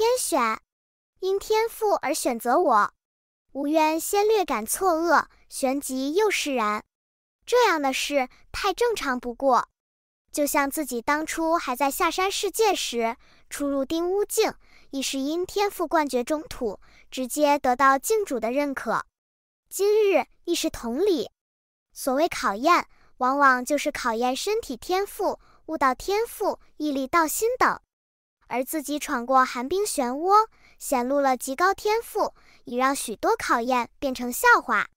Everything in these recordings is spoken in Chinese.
天选，因天赋而选择我。吴渊先略感错愕，旋即又释然。这样的事太正常不过。就像自己当初还在下山世界时，初入丁屋境，亦是因天赋冠绝中土，直接得到境主的认可。今日亦是同理。所谓考验，往往就是考验身体天赋、悟道天赋、毅力、道心等。而自己闯过寒冰漩涡，显露了极高天赋，已让许多考验变成笑话。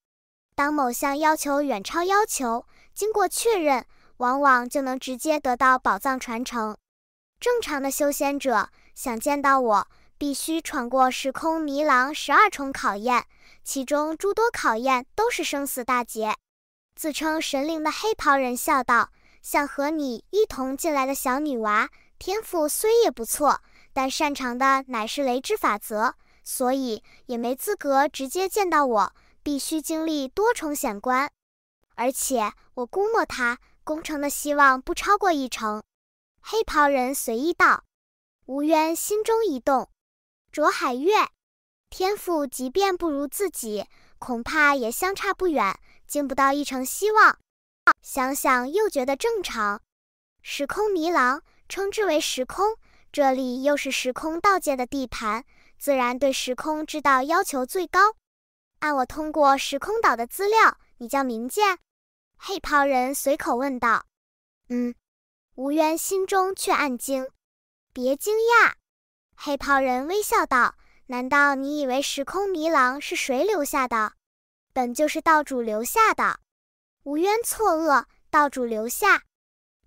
当某项要求远超要求，经过确认，往往就能直接得到宝藏传承。正常的修仙者想见到我，必须闯过时空迷廊十二重考验，其中诸多考验都是生死大劫。自称神灵的黑袍人笑道：“想和你一同进来的小女娃。”天赋虽也不错，但擅长的乃是雷之法则，所以也没资格直接见到我，必须经历多重险关。而且我估摸他攻城的希望不超过一成。黑袍人随意道。吴渊心中一动，卓海月，天赋即便不如自己，恐怕也相差不远，经不到一成希望。想想又觉得正常。时空迷廊。称之为时空，这里又是时空道界的地盘，自然对时空之道要求最高。按我通过时空岛的资料，你叫明剑？黑袍人随口问道。嗯。吴渊心中却暗惊。别惊讶，黑袍人微笑道。难道你以为时空迷廊是谁留下的？本就是道主留下的。吴渊错愕，道主留下？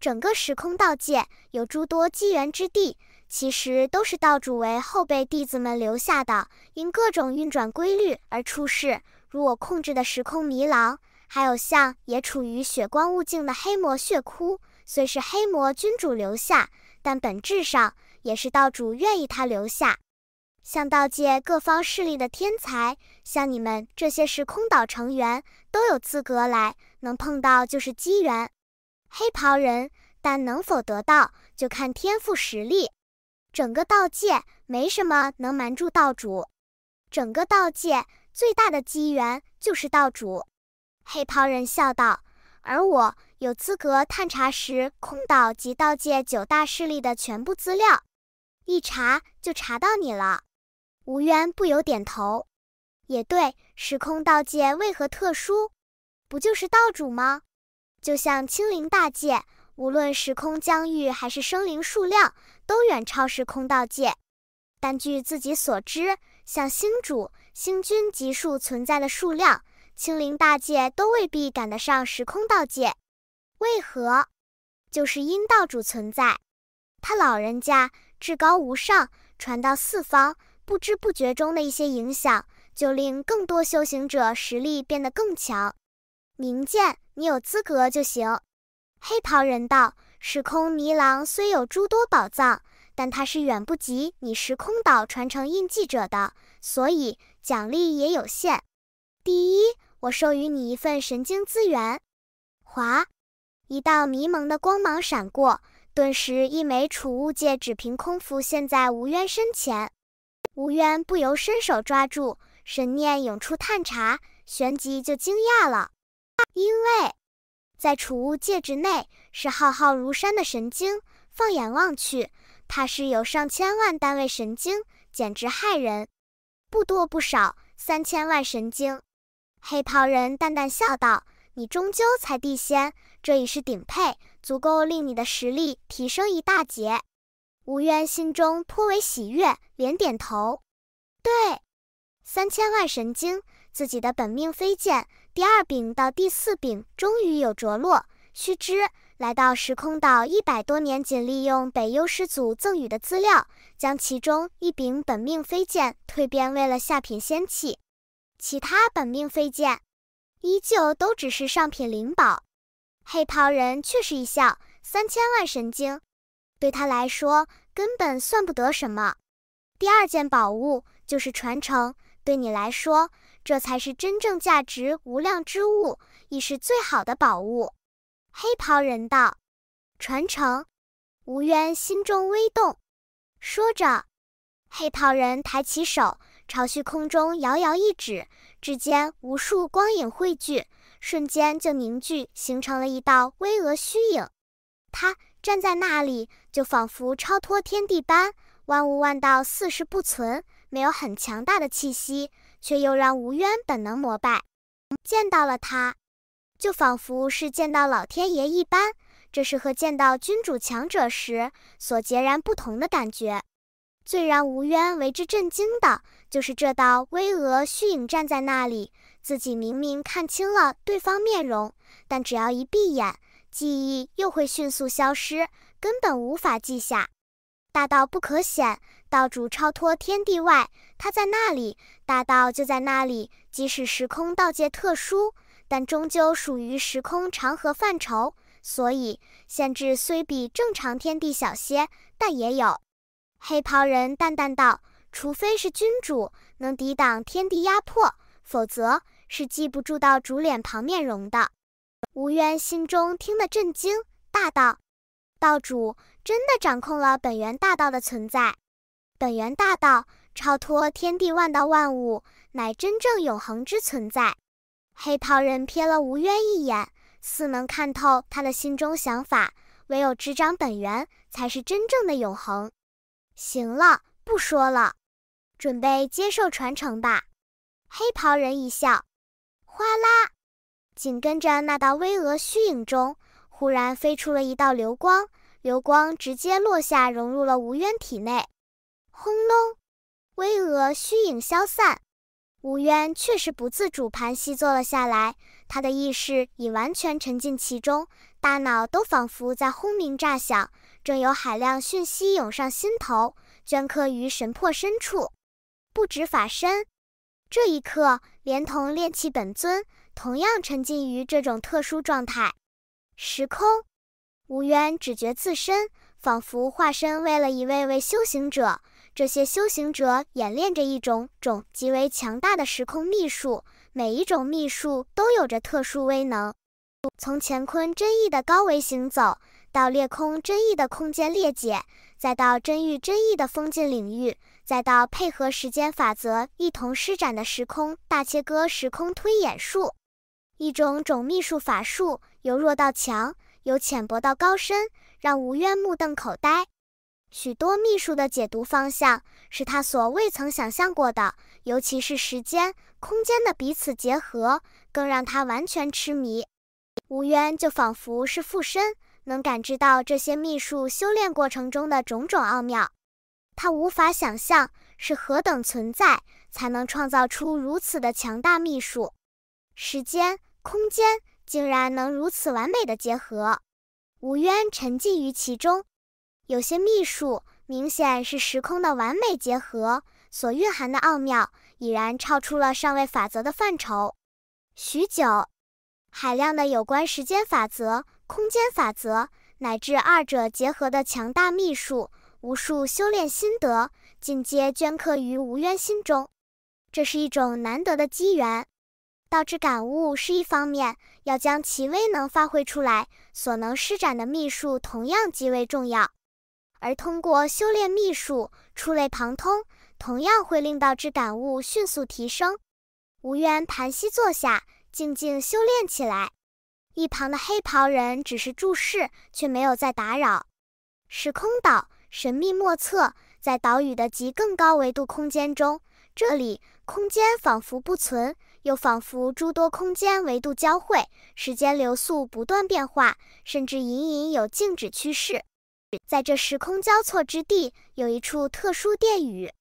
整个时空道界有诸多机缘之地，其实都是道主为后辈弟子们留下的，因各种运转规律而出世。如我控制的时空迷廊，还有像也处于血光雾境的黑魔血窟，虽是黑魔君主留下，但本质上也是道主愿意他留下。像道界各方势力的天才，像你们这些时空岛成员，都有资格来，能碰到就是机缘。黑袍人，但能否得到就看天赋实力。整个道界没什么能瞒住道主，整个道界最大的机缘就是道主。黑袍人笑道：“而我有资格探查时空岛及道界九大势力的全部资料，一查就查到你了。”无缘不由点头：“也对，时空道界为何特殊？不就是道主吗？”就像青灵大界，无论时空疆域还是生灵数量，都远超时空道界。但据自己所知，像星主、星君级数存在的数量，青灵大界都未必赶得上时空道界。为何？就是阴道主存在，他老人家至高无上，传到四方，不知不觉中的一些影响，就令更多修行者实力变得更强。明剑，你有资格就行。黑袍人道，时空迷狼虽有诸多宝藏，但他是远不及你时空岛传承印记者的，所以奖励也有限。第一，我授予你一份神经资源。哗，一道迷蒙的光芒闪过，顿时一枚储物戒只凭空浮现在吴渊身前。吴渊不由伸手抓住，神念涌出探查，旋即就惊讶了。因为，在储物戒指内是浩浩如山的神经，放眼望去，怕是有上千万单位神经，简直骇人。不多不少，三千万神经。黑袍人淡淡笑道：“你终究才地仙，这已是顶配，足够令你的实力提升一大截。”吴渊心中颇为喜悦，连点头：“对，三千万神经。”自己的本命飞剑，第二柄到第四柄终于有着落。须知，来到时空岛一百多年，仅利用北幽师祖赠予的资料，将其中一柄本命飞剑蜕变为了下品仙器，其他本命飞剑依旧都只是上品灵宝。黑袍人却是一笑，三千万神经，对他来说根本算不得什么。第二件宝物就是传承。对你来说，这才是真正价值无量之物，亦是最好的宝物。黑袍人道：“传承。”吴渊心中微动，说着，黑袍人抬起手，朝虚空中遥遥一指，指尖无数光影汇聚，瞬间就凝聚，形成了一道巍峨虚影。他站在那里，就仿佛超脱天地般，万物万道似是不存。没有很强大的气息，却又让吴渊本能膜拜。见到了他，就仿佛是见到老天爷一般，这是和见到君主强者时所截然不同的感觉。最让吴渊为之震惊的，就是这道巍峨虚影站在那里，自己明明看清了对方面容，但只要一闭眼，记忆又会迅速消失，根本无法记下。大道不可显。道主超脱天地外，他在那里，大道就在那里。即使时空道界特殊，但终究属于时空长河范畴，所以限制虽比正常天地小些，但也有。黑袍人淡淡道：“除非是君主能抵挡天地压迫，否则是记不住道主脸庞面容的。”吴渊心中听得震惊，大道：道主真的掌控了本源大道的存在。本源大道超脱天地万道万物，乃真正永恒之存在。黑袍人瞥了吴渊一眼，似能看透他的心中想法。唯有执掌本源，才是真正的永恒。行了，不说了，准备接受传承吧。黑袍人一笑，哗啦，紧跟着那道巍峨虚影中，忽然飞出了一道流光，流光直接落下，融入了吴渊体内。轰隆，巍峨虚影消散。吴渊确实不自主盘膝坐了下来，他的意识已完全沉浸其中，大脑都仿佛在轰鸣炸响，正有海量讯息涌上心头，镌刻于神魄深处。不止法身，这一刻，连同炼气本尊，同样沉浸于这种特殊状态。时空，吴渊只觉自身仿佛化身为了一位位修行者。这些修行者演练着一种种极为强大的时空秘术，每一种秘术都有着特殊威能。从乾坤真意的高维行走到裂空真意的空间裂解，再到真域真意的封禁领域，再到配合时间法则一同施展的时空大切割、时空推演术，一种种秘术法术由弱到强，由浅薄到高深，让吴渊目瞪口呆。许多秘术的解读方向是他所未曾想象过的，尤其是时间、空间的彼此结合，更让他完全痴迷。吴渊就仿佛是附身，能感知到这些秘术修炼过程中的种种奥妙。他无法想象是何等存在才能创造出如此的强大秘术，时间、空间竟然能如此完美的结合。吴渊沉浸于其中。有些秘术明显是时空的完美结合，所蕴含的奥妙已然超出了上位法则的范畴。许久，海量的有关时间法则、空间法则，乃至二者结合的强大秘术，无数修炼心得，尽皆镌刻于无渊心中。这是一种难得的机缘。道之感悟是一方面，要将其威能发挥出来，所能施展的秘术同样极为重要。而通过修炼秘术，触类旁通，同样会令道之感悟迅速提升。吴渊盘膝坐下，静静修炼起来。一旁的黑袍人只是注视，却没有再打扰。时空岛神秘莫测，在岛屿的极更高维度空间中，这里空间仿佛不存，又仿佛诸多空间维度交汇，时间流速不断变化，甚至隐隐有静止趋势。在这时空交错之地，有一处特殊殿宇。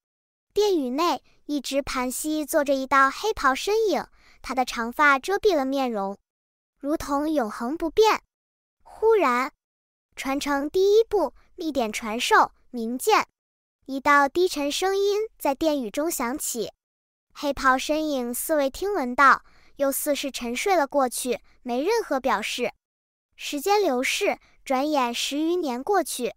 殿宇内一直盘膝坐着一道黑袍身影，他的长发遮蔽了面容，如同永恒不变。忽然，传承第一步秘典传授明鉴，一道低沉声音在殿宇中响起。黑袍身影似未听闻到，又似是沉睡了过去，没任何表示。时间流逝。转眼十余年过去，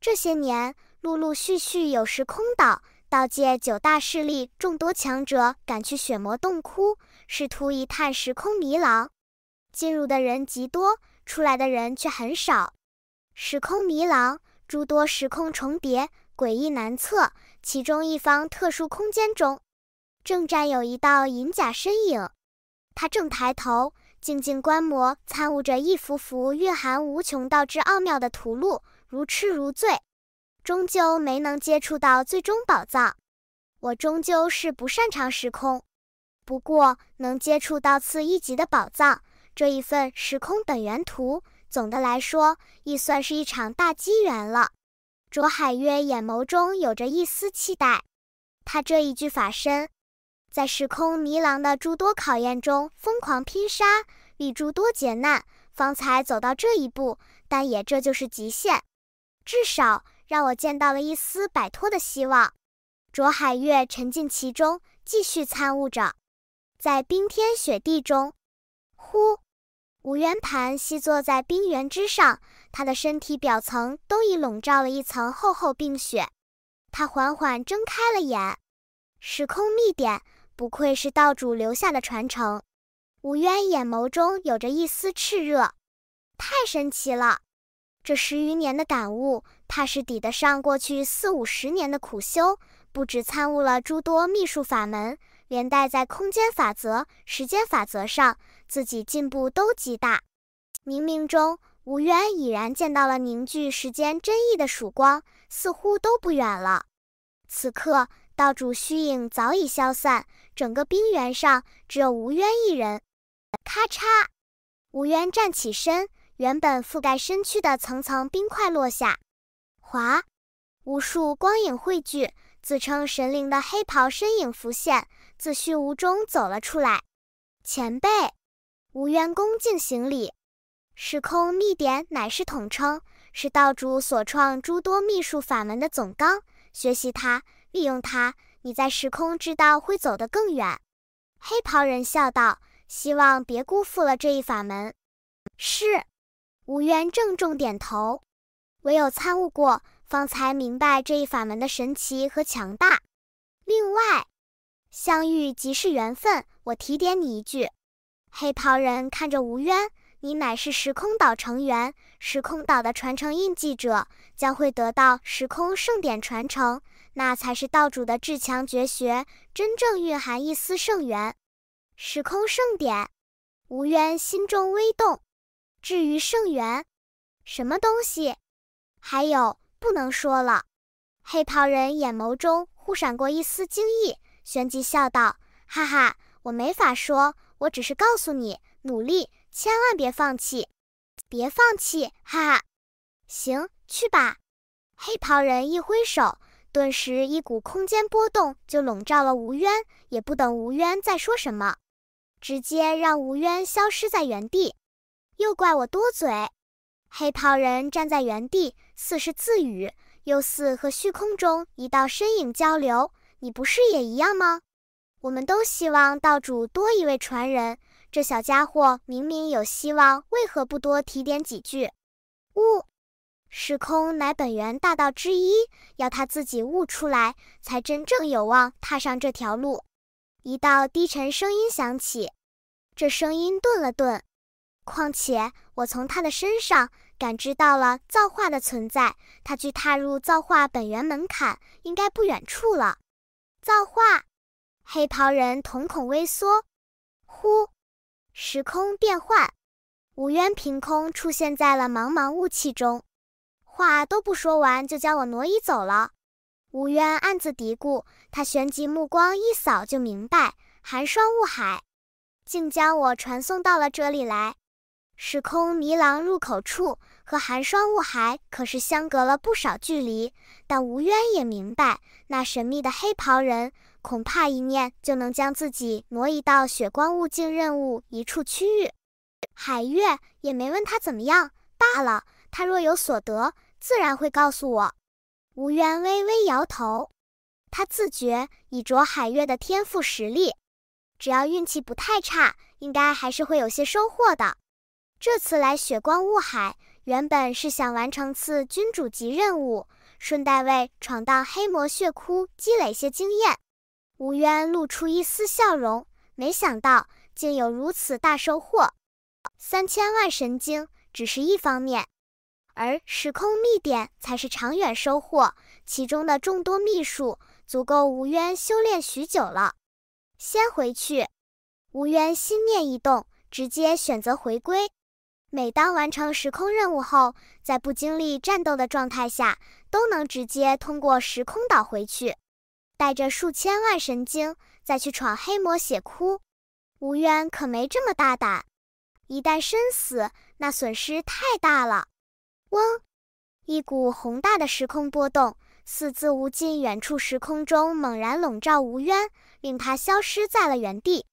这些年陆陆续续有时空岛、道界九大势力众多强者赶去血魔洞窟，试图一探时空迷廊。进入的人极多，出来的人却很少。时空迷廊诸多时空重叠，诡异难测。其中一方特殊空间中，正站有一道银甲身影，他正抬头。静静观摩，参悟着一幅幅蕴含无穷道之奥妙的图录，如痴如醉。终究没能接触到最终宝藏。我终究是不擅长时空，不过能接触到次一级的宝藏，这一份时空本源图，总的来说，亦算是一场大机缘了。卓海月眼眸中有着一丝期待。他这一句法身。在时空迷廊的诸多考验中疯狂拼杀，历诸多劫难，方才走到这一步。但也这就是极限，至少让我见到了一丝摆脱的希望。卓海月沉浸其中，继续参悟着。在冰天雪地中，呼，五元盘息坐在冰原之上，他的身体表层都已笼罩了一层厚厚冰雪。他缓缓睁开了眼，时空密点。不愧是道主留下的传承，吴渊眼眸中有着一丝炽热。太神奇了，这十余年的感悟，怕是抵得上过去四五十年的苦修。不止参悟了诸多秘术法门，连带在空间法则、时间法则上，自己进步都极大。冥冥中，吴渊已然见到了凝聚时间真意的曙光，似乎都不远了。此刻，道主虚影早已消散。整个冰原上只有吴渊一人。咔嚓，吴渊站起身，原本覆盖身躯的层层冰块落下。哗，无数光影汇聚，自称神灵的黑袍身影浮现，自虚无中走了出来。前辈，吴渊恭敬行礼。时空秘典乃是统称，是道主所创诸多秘术法门的总纲，学习它，利用它。你在时空之道会走得更远，黑袍人笑道：“希望别辜负了这一法门。”是，吴渊郑重点头。唯有参悟过，方才明白这一法门的神奇和强大。另外，相遇即是缘分，我提点你一句。黑袍人看着吴渊：“你乃是时空岛成员，时空岛的传承印记者，将会得到时空圣典传承。”那才是道主的至强绝学，真正蕴含一丝圣元，时空圣典，吴渊心中微动。至于圣元，什么东西？还有不能说了。黑袍人眼眸中忽闪过一丝惊异，旋即笑道：“哈哈，我没法说，我只是告诉你，努力，千万别放弃，别放弃！哈哈，行，去吧。”黑袍人一挥手。顿时，一股空间波动就笼罩了吴渊，也不等吴渊再说什么，直接让吴渊消失在原地。又怪我多嘴。黑袍人站在原地，似是自语，又似和虚空中一道身影交流：“你不是也一样吗？我们都希望道主多一位传人。这小家伙明明有希望，为何不多提点几句？”唔。时空乃本源大道之一，要他自己悟出来，才真正有望踏上这条路。一道低沉声音响起，这声音顿了顿。况且我从他的身上感知到了造化的存在，他距踏入造化本源门槛应该不远处了。造化，黑袍人瞳孔微缩。呼，时空变幻，无渊凭空出现在了茫茫雾气中。话都不说完，就将我挪移走了。吴渊暗自嘀咕，他旋即目光一扫，就明白寒霜雾海竟将我传送到了这里来。时空迷廊入口处和寒霜雾海可是相隔了不少距离，但吴渊也明白，那神秘的黑袍人恐怕一念就能将自己挪移到雪光雾境任务一处区域。海月也没问他怎么样罢了，他若有所得。自然会告诉我。吴渊微微摇头，他自觉已着海月的天赋实力，只要运气不太差，应该还是会有些收获的。这次来雪光雾海，原本是想完成次君主级任务，顺带为闯荡黑魔血窟积累些经验。吴渊露出一丝笑容，没想到竟有如此大收获。三千万神经只是一方面。而时空秘典才是长远收获，其中的众多秘术足够吴渊修炼许久了。先回去。吴渊心念一动，直接选择回归。每当完成时空任务后，在不经历战斗的状态下，都能直接通过时空岛回去，带着数千万神经再去闯黑魔血窟。吴渊可没这么大胆，一旦身死，那损失太大了。嗡！一股宏大的时空波动，四字无尽远处时空中猛然笼罩无渊，令他消失在了原地。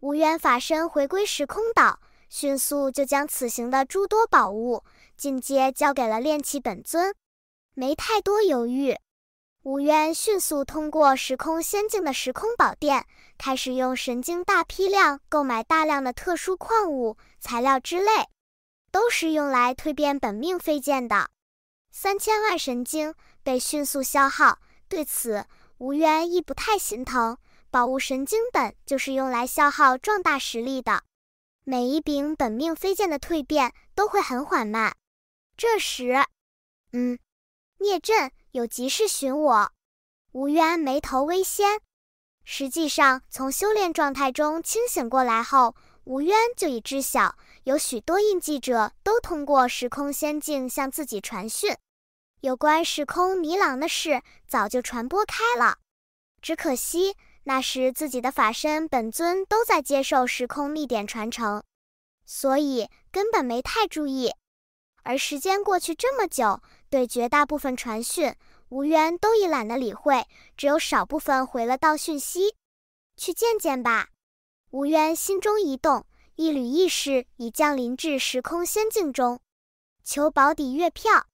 无渊法身回归时空岛，迅速就将此行的诸多宝物进阶交给了炼器本尊，没太多犹豫。无渊迅速通过时空仙境的时空宝殿，开始用神经大批量购买大量的特殊矿物材料之类。都是用来蜕变本命飞剑的，三千万神经被迅速消耗，对此吴渊亦不太心疼。宝物神经本就是用来消耗壮大实力的，每一柄本命飞剑的蜕变都会很缓慢。这时，嗯，聂震有急事寻我。吴渊眉头微掀，实际上从修炼状态中清醒过来后，吴渊就已知晓。有许多印记者都通过时空仙境向自己传讯，有关时空迷狼的事早就传播开了。只可惜那时自己的法身本尊都在接受时空秘典传承，所以根本没太注意。而时间过去这么久，对绝大部分传讯，吴渊都已懒得理会，只有少部分回了道讯息。去见见吧，吴渊心中一动。一缕意识已降临至时空仙境中，求保底月票。